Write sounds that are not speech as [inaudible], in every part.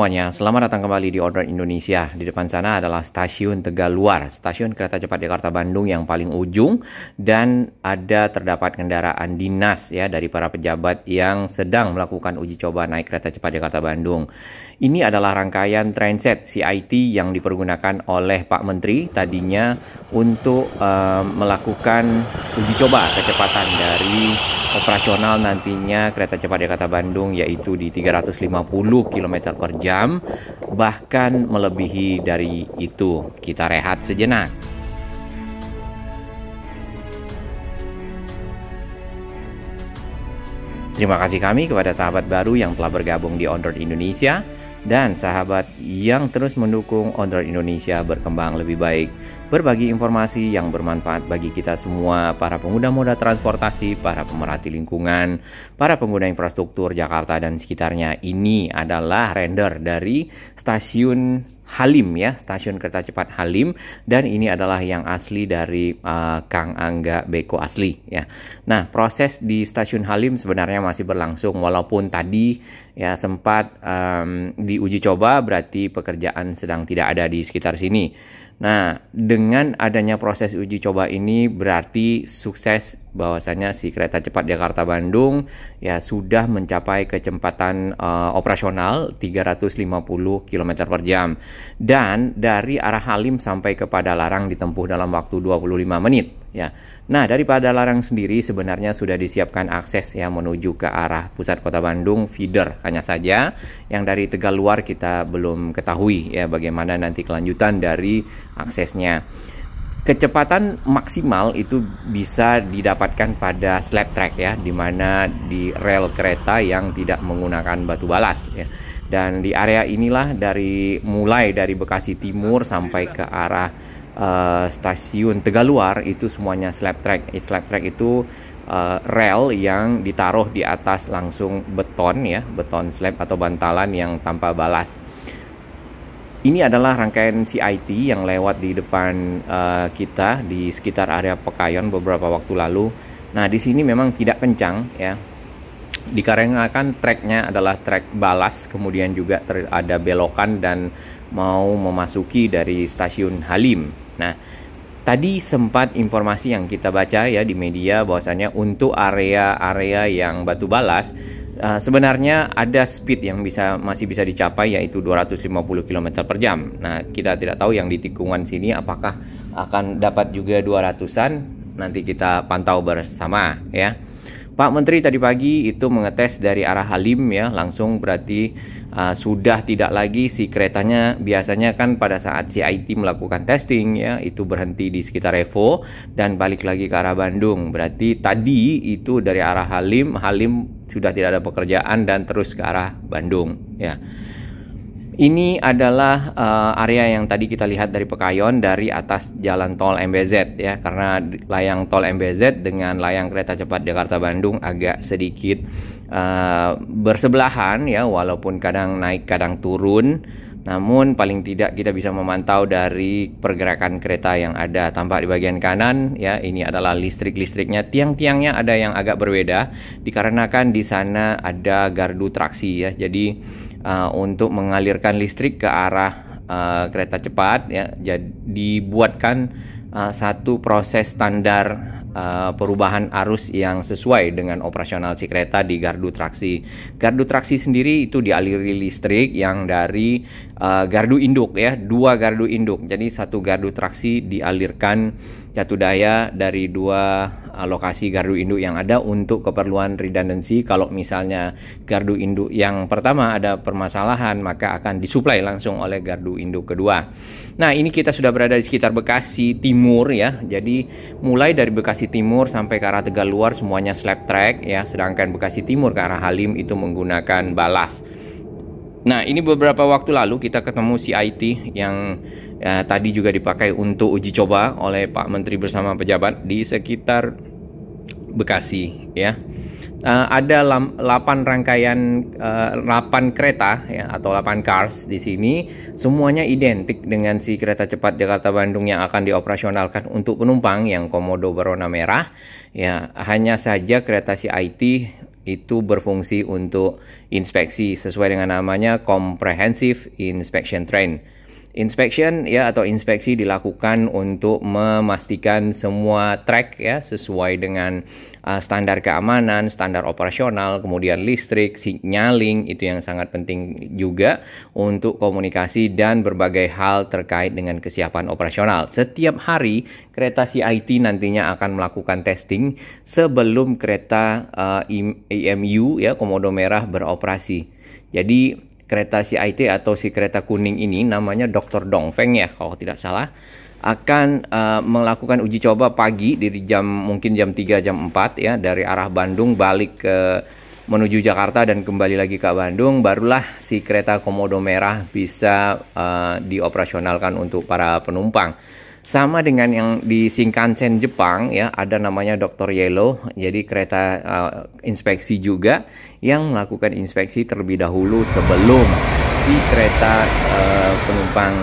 semuanya, selamat datang kembali di Order Indonesia. Di depan sana adalah stasiun tegal luar stasiun kereta cepat Jakarta Bandung yang paling ujung dan ada terdapat kendaraan dinas ya dari para pejabat yang sedang melakukan uji coba naik kereta cepat Jakarta Bandung. Ini adalah rangkaian transit CIT yang dipergunakan oleh Pak Menteri tadinya untuk uh, melakukan uji coba kecepatan dari operasional nantinya kereta cepat Jakarta Bandung yaitu di 350 km per jam bahkan melebihi dari itu kita rehat sejenak Terima kasih kami kepada sahabat baru yang telah bergabung di Onroad Indonesia dan sahabat yang terus mendukung Ondrot Indonesia berkembang lebih baik. Berbagi informasi yang bermanfaat bagi kita semua, para pengguna moda transportasi, para pemerhati lingkungan, para pengguna infrastruktur Jakarta dan sekitarnya. Ini adalah render dari stasiun Halim ya, stasiun kereta cepat Halim dan ini adalah yang asli dari uh, Kang Angga Beko asli ya. Nah, proses di stasiun Halim sebenarnya masih berlangsung walaupun tadi ya sempat um, diuji coba berarti pekerjaan sedang tidak ada di sekitar sini. Nah, dengan adanya proses uji coba ini berarti sukses bahwasanya si kereta cepat Jakarta Bandung ya sudah mencapai kecepatan uh, operasional 350 km per jam dan dari arah Halim sampai kepada Larang ditempuh dalam waktu 25 menit ya. Nah, dari Larang sendiri sebenarnya sudah disiapkan akses ya menuju ke arah pusat kota Bandung feeder hanya saja yang dari Tegal luar kita belum ketahui ya bagaimana nanti kelanjutan dari aksesnya kecepatan maksimal itu bisa didapatkan pada slab track ya di mana di rel kereta yang tidak menggunakan batu balas ya dan di area inilah dari mulai dari Bekasi Timur sampai ke arah uh, stasiun Tegaluar itu semuanya slab track eh, slab track itu uh, rel yang ditaruh di atas langsung beton ya beton slab atau bantalan yang tanpa balas ini adalah rangkaian CIT yang lewat di depan uh, kita di sekitar area Pekayon beberapa waktu lalu. Nah, di sini memang tidak kencang ya. Dikarenakan treknya adalah trek balas, kemudian juga ada belokan dan mau memasuki dari stasiun Halim. Nah, tadi sempat informasi yang kita baca ya di media bahwasanya untuk area-area yang batu balas Uh, sebenarnya ada speed yang bisa masih bisa dicapai yaitu 250 km per jam. Nah kita tidak tahu yang di tikungan sini apakah akan dapat juga 200an. Nanti kita pantau bersama ya. Pak Menteri tadi pagi itu mengetes dari arah Halim ya, langsung berarti uh, sudah tidak lagi si keretanya biasanya kan pada saat CIT melakukan testing ya, itu berhenti di sekitar Revo dan balik lagi ke arah Bandung. Berarti tadi itu dari arah Halim, Halim sudah tidak ada pekerjaan dan terus ke arah Bandung ya. Ini adalah uh, area yang tadi kita lihat dari Pekayon dari atas jalan tol MBZ ya karena layang tol MBZ dengan layang kereta cepat Jakarta Bandung agak sedikit uh, bersebelahan ya walaupun kadang naik kadang turun namun paling tidak kita bisa memantau dari pergerakan kereta yang ada tampak di bagian kanan ya ini adalah listrik-listriknya tiang-tiangnya ada yang agak berbeda dikarenakan di sana ada gardu traksi ya jadi Uh, untuk mengalirkan listrik ke arah uh, kereta cepat ya jadi dibuatkan uh, satu proses standar Uh, perubahan arus yang sesuai dengan operasional si kereta di gardu traksi. Gardu traksi sendiri itu dialiri listrik yang dari uh, gardu induk ya, dua gardu induk. Jadi satu gardu traksi dialirkan jatuh daya dari dua lokasi gardu induk yang ada untuk keperluan redundancy kalau misalnya gardu induk yang pertama ada permasalahan maka akan disuplai langsung oleh gardu induk kedua. Nah, ini kita sudah berada di sekitar Bekasi Timur ya. Jadi mulai dari Bekasi Timur sampai ke arah Tegal Luar semuanya slab track ya, sedangkan Bekasi Timur ke arah Halim itu menggunakan balas. Nah, ini beberapa waktu lalu kita ketemu CIT yang ya, tadi juga dipakai untuk uji coba oleh Pak Menteri bersama pejabat di sekitar Bekasi ya. Uh, ada 8 rangkaian uh, eh, 8 kereta ya atau 8 cars di sini semuanya identik dengan si kereta cepat Jakarta Bandung yang akan dioperasionalkan untuk penumpang yang komodo berwarna merah ya hanya saja kereta si IT itu berfungsi untuk inspeksi sesuai dengan namanya comprehensive inspection train Inspection ya atau inspeksi dilakukan untuk memastikan semua track ya sesuai dengan uh, standar keamanan, standar operasional, kemudian listrik, signaling itu yang sangat penting juga untuk komunikasi dan berbagai hal terkait dengan kesiapan operasional. Setiap hari kereta CIT nantinya akan melakukan testing sebelum kereta uh, IMU ya komodo merah beroperasi. Jadi kereta CIT atau si kereta kuning ini namanya Dr. Dongfeng ya kalau tidak salah akan uh, melakukan uji coba pagi dari jam mungkin jam 3 jam 4 ya dari arah Bandung balik ke menuju Jakarta dan kembali lagi ke Bandung barulah si kereta komodo merah bisa uh, dioperasionalkan untuk para penumpang sama dengan yang di Shinkansen Jepang ya ada namanya Dr. Yellow jadi kereta uh, inspeksi juga yang melakukan inspeksi terlebih dahulu sebelum si kereta uh, penumpang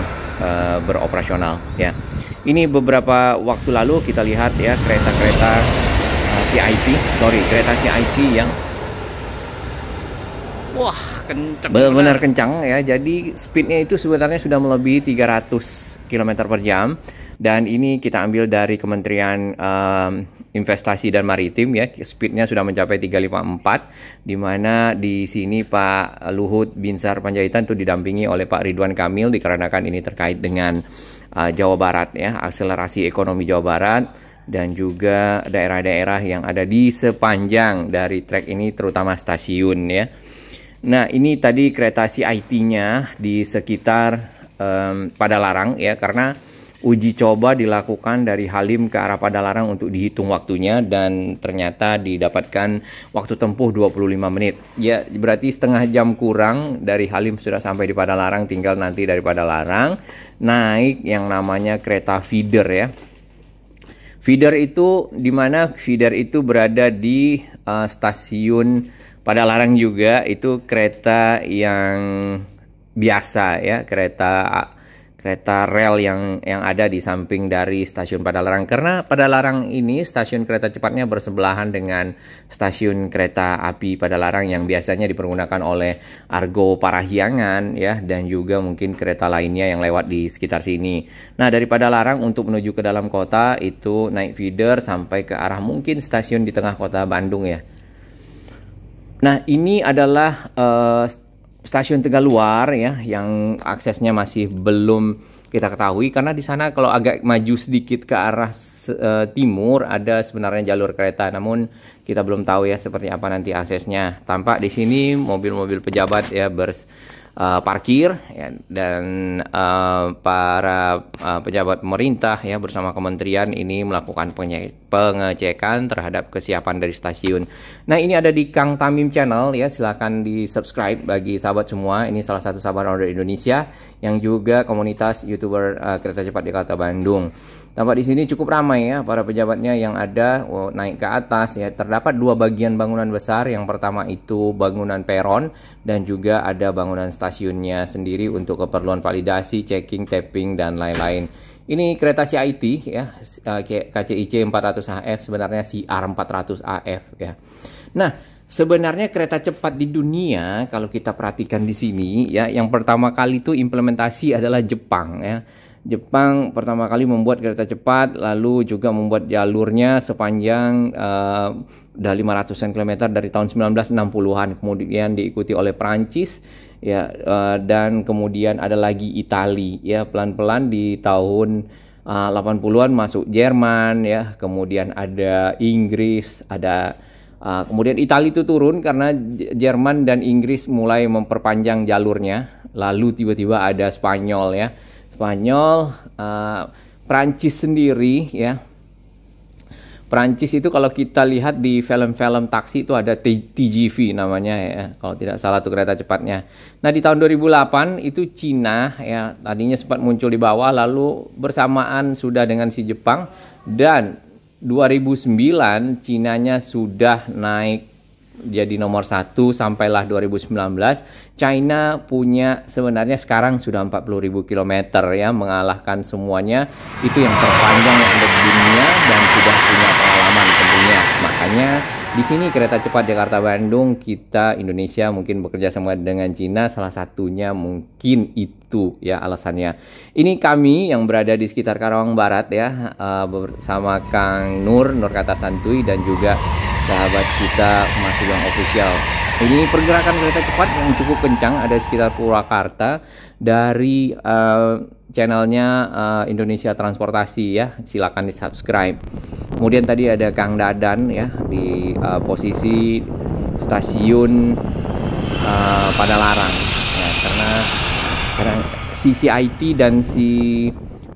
uh, beroperasional ya ini beberapa waktu lalu kita lihat ya kereta-kereta CIP sorry kereta CIP yang wah kencang benar-benar kencang ya jadi speednya itu sebenarnya sudah melebihi 300 km per jam dan ini kita ambil dari Kementerian um, Investasi dan Maritim ya speednya sudah mencapai 354 di mana di sini Pak Luhut Binsar Panjaitan itu didampingi oleh Pak Ridwan Kamil dikarenakan ini terkait dengan uh, Jawa Barat ya akselerasi ekonomi Jawa Barat dan juga daerah-daerah yang ada di sepanjang dari trek ini terutama stasiun ya. Nah, ini tadi kereta CIT-nya di sekitar um, ehm, larang ya karena uji coba dilakukan dari Halim ke arah Padalarang untuk dihitung waktunya dan ternyata didapatkan waktu tempuh 25 menit. Ya, berarti setengah jam kurang dari Halim sudah sampai di Padalarang, tinggal nanti dari Padalarang naik yang namanya kereta feeder ya. Feeder itu di mana feeder itu berada di uh, stasiun Padalarang juga itu kereta yang biasa ya, kereta kereta rel yang yang ada di samping dari stasiun Padalarang karena Padalarang ini stasiun kereta cepatnya bersebelahan dengan stasiun kereta api Padalarang yang hmm. biasanya dipergunakan oleh Argo Parahyangan ya dan juga mungkin kereta lainnya yang lewat di sekitar sini. Nah, dari Padalarang untuk menuju ke dalam kota itu naik feeder sampai ke arah mungkin stasiun di tengah kota Bandung ya. Nah, ini adalah uh, stasiun luar ya yang aksesnya masih belum kita ketahui karena di sana kalau agak maju sedikit ke arah e, timur ada sebenarnya jalur kereta namun kita belum tahu ya seperti apa nanti aksesnya tampak di sini mobil-mobil pejabat ya bers uh, parkir ya, dan uh, para uh, pejabat pemerintah ya bersama kementerian ini melakukan pengecekan terhadap kesiapan dari stasiun. Nah ini ada di Kang Tamim Channel ya silahkan di subscribe bagi sahabat semua. Ini salah satu sahabat order Indonesia yang juga komunitas youtuber uh, kereta cepat di Kota Bandung. Tampak di sini cukup ramai ya para pejabatnya yang ada wow, naik ke atas ya. Terdapat dua bagian bangunan besar. Yang pertama itu bangunan peron dan juga ada bangunan stasiunnya sendiri untuk keperluan validasi, checking, tapping dan lain-lain. Ini kereta CIT ya, KCIC 400 AF sebenarnya CR 400 AF ya. Nah, Sebenarnya kereta cepat di dunia kalau kita perhatikan di sini ya yang pertama kali itu implementasi adalah Jepang ya Jepang pertama kali membuat kereta cepat, lalu juga membuat jalurnya sepanjang uh, udah 500 km dari tahun 1960-an. Kemudian diikuti oleh Perancis, ya, uh, dan kemudian ada lagi Itali, ya, pelan-pelan di tahun uh, eh, 80-an masuk Jerman, ya, kemudian ada Inggris, ada Uh, kemudian Italia itu turun karena Jerman dan Inggris mulai memperpanjang jalurnya. Lalu tiba-tiba ada Spanyol ya Spanyol, uh, Prancis sendiri ya. Prancis itu kalau kita lihat di film-film taksi itu ada TGV namanya ya, kalau tidak salah tuh kereta cepatnya. Nah di tahun 2008 itu Cina ya tadinya sempat muncul di bawah lalu bersamaan sudah dengan si Jepang dan 2009 Cinanya sudah naik jadi nomor satu sampailah 2019 China punya sebenarnya sekarang sudah 40.000 km ya mengalahkan semuanya itu yang terpanjang yang ada di dunia dan sudah punya pengalaman tentunya makanya di sini kereta cepat Jakarta Bandung kita Indonesia mungkin bekerja sama dengan Cina salah satunya mungkin itu ya alasannya. Ini kami yang berada di sekitar Karawang Barat ya eh, bersama Kang Nur Nur Kata Santuy dan juga sahabat kita Mas yang Official. Ini pergerakan kereta cepat yang cukup kencang ada sekitar Purwakarta dari uh, channelnya uh, Indonesia Transportasi ya. Silakan di subscribe. Kemudian tadi ada Kang Dadan ya di uh, posisi stasiun uh, Larang ya, karena karena sisi IT dan si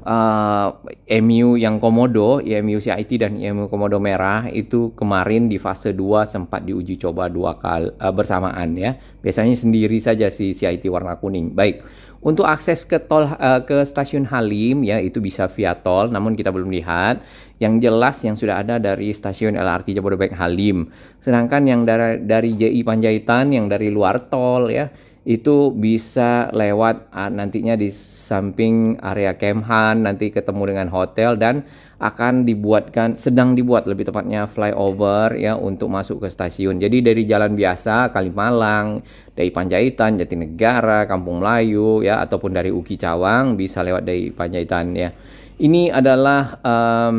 uh, eh, EMU yang komodo, EMU ya, CIT dan EMU komodo merah itu kemarin di fase 2 sempat diuji coba dua kali uh, eh, bersamaan ya. Biasanya sendiri saja si CIT warna kuning. Baik. Untuk akses ke tol uh, ke stasiun Halim ya itu bisa via tol, namun kita belum lihat. Yang jelas yang sudah ada dari stasiun LRT Jabodebek Halim. Sedangkan yang dari dari JI Panjaitan yang dari luar tol ya itu bisa lewat ah, nantinya di samping area Kemhan nanti ketemu dengan hotel dan akan dibuatkan sedang dibuat lebih tepatnya flyover ya untuk masuk ke stasiun. Jadi dari jalan biasa Kalimalang, dari Panjaitan, Jatinegara, Kampung Melayu ya ataupun dari Uki Cawang bisa lewat dari Panjaitan ya. Ini adalah um,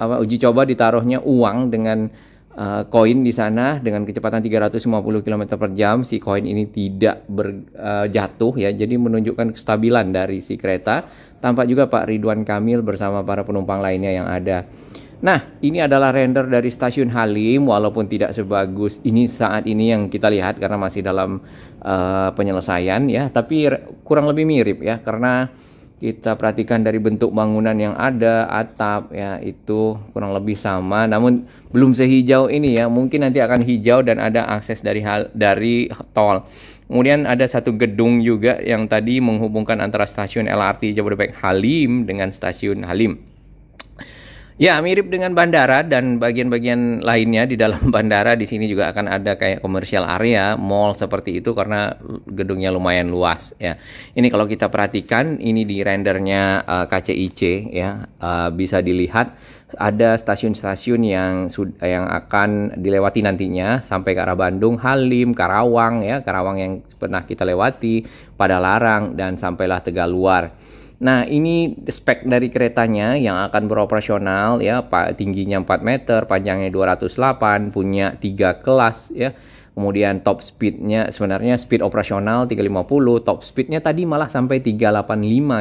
apa uji coba ditaruhnya uang dengan Eh, koin uh, di sana dengan kecepatan 350 km per jam si koin ini tidak berjatuh eh, uh, ya jadi menunjukkan kestabilan dari si kereta tampak juga Pak Ridwan Kamil bersama para penumpang lainnya yang ada nah ini adalah render dari stasiun Halim walaupun tidak sebagus ini saat ini yang kita lihat karena masih dalam uh, penyelesaian ya tapi kurang lebih mirip ya karena kita perhatikan dari bentuk bangunan yang ada, atap ya itu kurang lebih sama, namun belum sehijau ini ya. Mungkin nanti akan hijau dan ada akses dari hal dari tol. Kemudian ada satu gedung juga yang tadi menghubungkan antara stasiun LRT Jabodebek Halim dengan stasiun Halim. Ya, mirip dengan bandara dan bagian-bagian lainnya di dalam [laughs] bandara di sini juga akan ada kayak komersial area, mall seperti itu karena gedungnya lumayan luas ya. Ini kalau kita perhatikan ini di rendernya uh, eh, KCIC ya, uh, bisa dilihat ada stasiun-stasiun yang sudah yang akan dilewati nantinya sampai ke arah Bandung, Halim, Karawang ya, Karawang yang pernah kita lewati, Padalarang dan sampailah Tegaluar. Nah, ini spek dari keretanya yang akan beroperasional ya, Pak, tingginya 4 meter, panjangnya 208, punya tiga kelas ya. Kemudian top speednya sebenarnya speed operasional 350, top speednya tadi malah sampai 385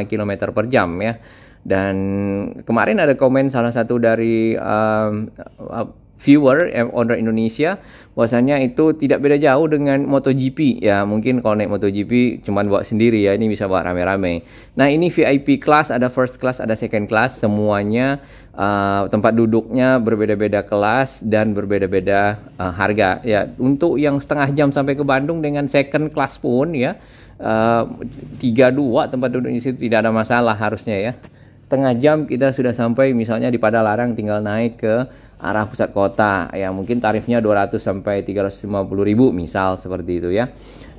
km per jam ya. Dan kemarin ada komen salah satu dari um, viewer eh, owner Indonesia bahwasanya itu tidak beda jauh dengan MotoGP ya mungkin kalau naik MotoGP cuman bawa sendiri ya ini bisa bawa rame-rame nah ini VIP class ada first class ada second class semuanya uh, tempat duduknya berbeda-beda kelas dan berbeda-beda uh, harga ya untuk yang setengah jam sampai ke Bandung dengan second class pun ya eh, tiga uh, dua tempat duduk di situ tidak ada masalah harusnya ya setengah jam kita sudah sampai misalnya di Padalarang tinggal naik ke arah pusat kota yang mungkin tarifnya 200 sampai 350 ribu misal seperti itu ya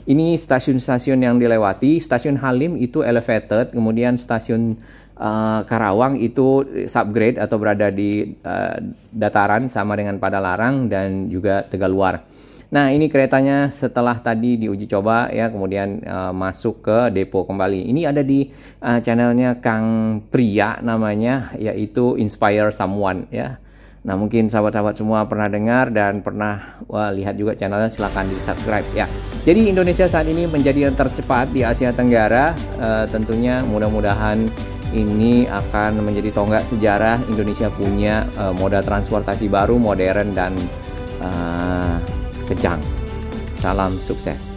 ini stasiun-stasiun yang dilewati stasiun Halim itu elevated kemudian stasiun uh, Karawang itu subgrade atau berada di uh, dataran sama dengan pada larang dan juga Tegaluar Nah, ini keretanya setelah tadi diuji coba ya, kemudian uh, masuk ke depo kembali. Ini ada di uh, channelnya Kang Pria namanya, yaitu Inspire Someone ya. Nah mungkin sahabat-sahabat semua pernah dengar dan pernah wah, lihat juga channelnya silahkan di subscribe ya. Jadi Indonesia saat ini menjadi yang tercepat di Asia Tenggara. E, tentunya mudah-mudahan ini akan menjadi tonggak sejarah Indonesia punya e, moda transportasi baru, modern dan e, kejang. Salam sukses.